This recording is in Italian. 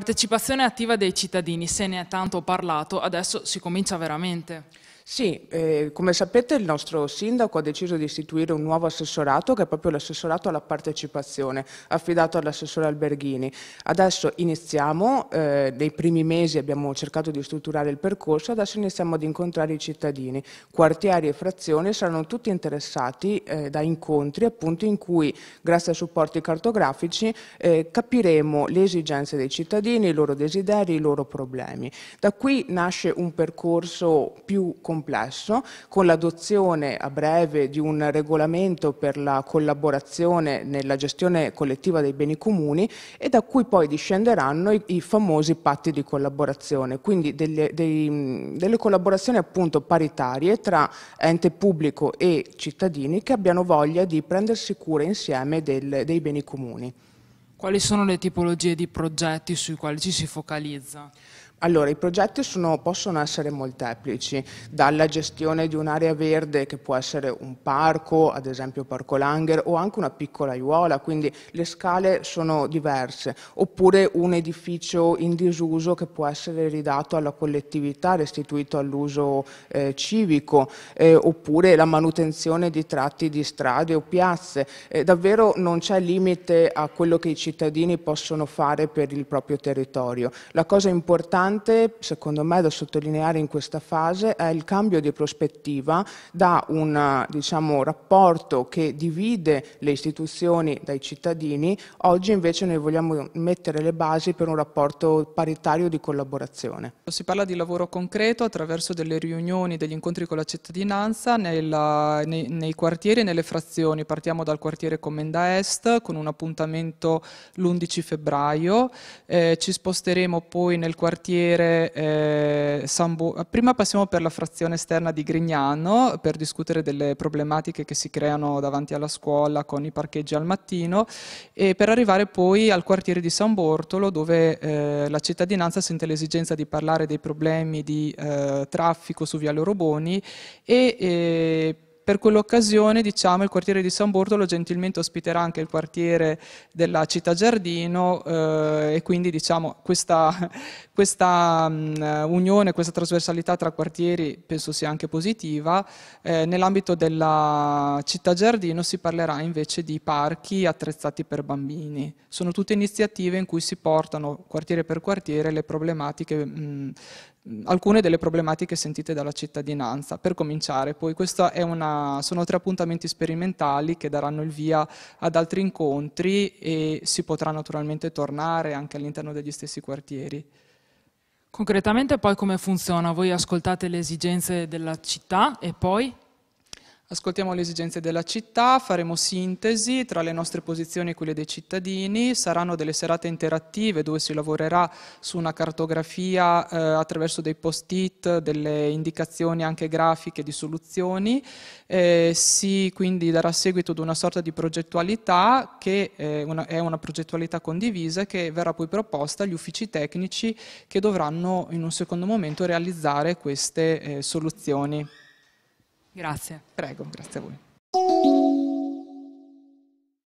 partecipazione attiva dei cittadini, se ne è tanto parlato, adesso si comincia veramente. Sì, eh, come sapete il nostro sindaco ha deciso di istituire un nuovo assessorato che è proprio l'assessorato alla partecipazione, affidato all'assessore Alberghini. Adesso iniziamo, eh, nei primi mesi abbiamo cercato di strutturare il percorso, adesso iniziamo ad incontrare i cittadini. Quartieri e frazioni saranno tutti interessati eh, da incontri appunto in cui, grazie a supporti cartografici, eh, capiremo le esigenze dei cittadini, i loro desideri, i loro problemi. Da qui nasce un percorso più complesso complesso, con l'adozione a breve di un regolamento per la collaborazione nella gestione collettiva dei beni comuni e da cui poi discenderanno i, i famosi patti di collaborazione, quindi delle, dei, delle collaborazioni appunto paritarie tra ente pubblico e cittadini che abbiano voglia di prendersi cura insieme del, dei beni comuni. Quali sono le tipologie di progetti sui quali ci si focalizza? Allora, i progetti sono, possono essere molteplici, dalla gestione di un'area verde che può essere un parco, ad esempio Parco Langer, o anche una piccola aiuola, quindi le scale sono diverse, oppure un edificio in disuso che può essere ridato alla collettività, restituito all'uso eh, civico, eh, oppure la manutenzione di tratti di strade o piazze. Eh, davvero non c'è limite a quello che i cittadini possono fare per il proprio territorio. La cosa importante importante, secondo me, da sottolineare in questa fase è il cambio di prospettiva da un diciamo, rapporto che divide le istituzioni dai cittadini, oggi invece noi vogliamo mettere le basi per un rapporto paritario di collaborazione. Si parla di lavoro concreto attraverso delle riunioni, degli incontri con la cittadinanza nella, nei, nei quartieri e nelle frazioni. Partiamo dal quartiere Commenda Est con un appuntamento l'11 febbraio, eh, ci sposteremo poi nel quartiere consigliere eh, Sambu. Prima passiamo per la frazione esterna di Grignano per discutere delle problematiche che si creano davanti alla scuola con i parcheggi al mattino e per arrivare poi al quartiere di San Bortolo dove eh, la cittadinanza sente l'esigenza di parlare dei problemi di eh, traffico su Viale Roboni e eh, per quell'occasione diciamo, il quartiere di San Bortolo gentilmente ospiterà anche il quartiere della città giardino eh, e quindi diciamo, questa, questa mh, mm, unione, questa trasversalità tra quartieri penso sia anche positiva. Eh, nell'ambito della città giardino si parlerà invece di parchi attrezzati per bambini. Sono tutte iniziative in cui si portano quartiere per quartiere le problematiche mh, mm, alcune delle problematiche sentite dalla cittadinanza. Per cominciare, poi una, sono tre appuntamenti sperimentali che daranno il via ad altri incontri e si potrà naturalmente tornare anche all'interno degli stessi quartieri. Concretamente poi come funziona? Voi ascoltate le esigenze della città e poi? Ascoltiamo le esigenze della città, faremo sintesi tra le nostre posizioni e quelle dei cittadini, saranno delle serate interattive dove si lavorerà su una cartografia eh, attraverso dei post-it, delle indicazioni anche grafiche di soluzioni, eh, si quindi darà seguito ad una sorta di progettualità che è eh, una, è una progettualità condivisa che verrà poi proposta agli uffici tecnici che dovranno in un secondo momento realizzare queste eh, soluzioni. Grazie. Prego, grazie a voi.